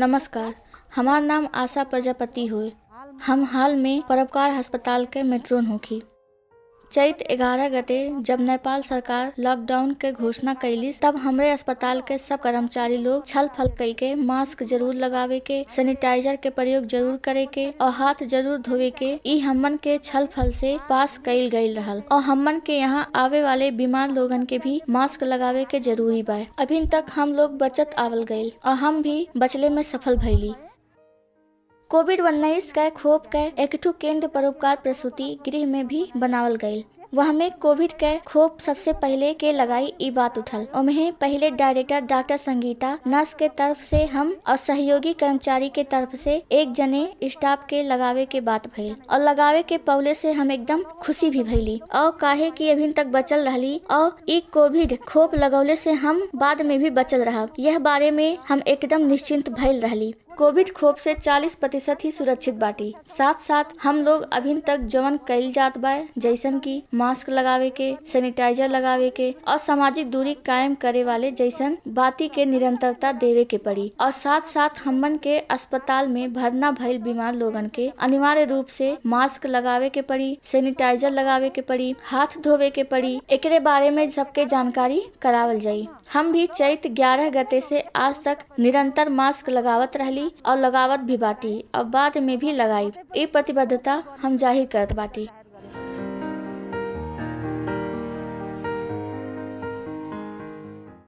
नमस्कार हमार नाम आशा प्रजापति हुए हम हाल में परोपकार अस्पताल के मेट्रोन होखी चैत ग्यारह गते जब नेपाल सरकार लॉकडाउन के घोषणा कैली तब हमारे अस्पताल के सब कर्मचारी लोग छल फल कई के मास्क जरूर लगावे के सैनिटाइजर के प्रयोग जरूर करे के और हाथ जरूर धोवे के ई हमन के छल फल से पास कैल गई रहा और हमन के यहाँ आवे वाले बीमार लोगन के भी मास्क लगावे के जरूरी बाय अभी तक हम लोग बचत आवल गई और हम भी बचले में सफल भैली कोविड उन्नीस के खोप के एकठू केंद्र परोपकार प्रसूति गृह में भी बनावल गयी वह में कोविड के खोप सबसे पहले के लगाई ई बात उठल उन्हें पहले डायरेक्टर डॉक्टर संगीता नर्स के तरफ से हम और सहयोगी कर्मचारी के तरफ से एक जने स्टाफ के लगावे के बात भयल और लगावे के पौले से हम एकदम खुशी भी भयली और काहे कि अभी तक बचल रही और एक कोविड खोप लगौले से हम बाद में भी बचल रह यह बारे में हम एकदम निश्चिंत भयल रही कोविड खोप से 40 प्रतिशत ही सुरक्षित बाटी साथ साथ हम लोग अभी तक जवन कैल जात बा जैसन की मास्क लगावे के सैनिटाइजर लगावे के और सामाजिक दूरी कायम करे वाले जैसन बाती के निरंतरता देवे के पड़ी और साथ साथ हमन के अस्पताल में भरना भयल बीमार लोगन के अनिवार्य रूप से मास्क लगावे के पड़ी सैनिटाइजर लगावे के पड़ी हाथ धोवे के पड़ी एक बारे में सबके जानकारी करावल जाये हम भी चैत ग्यारह गते से आज तक निरंतर मास्क लगावत रहली और लगावत भी बाटी और बाद में भी लगाई ये प्रतिबद्धता हम जाहिर करत बाटी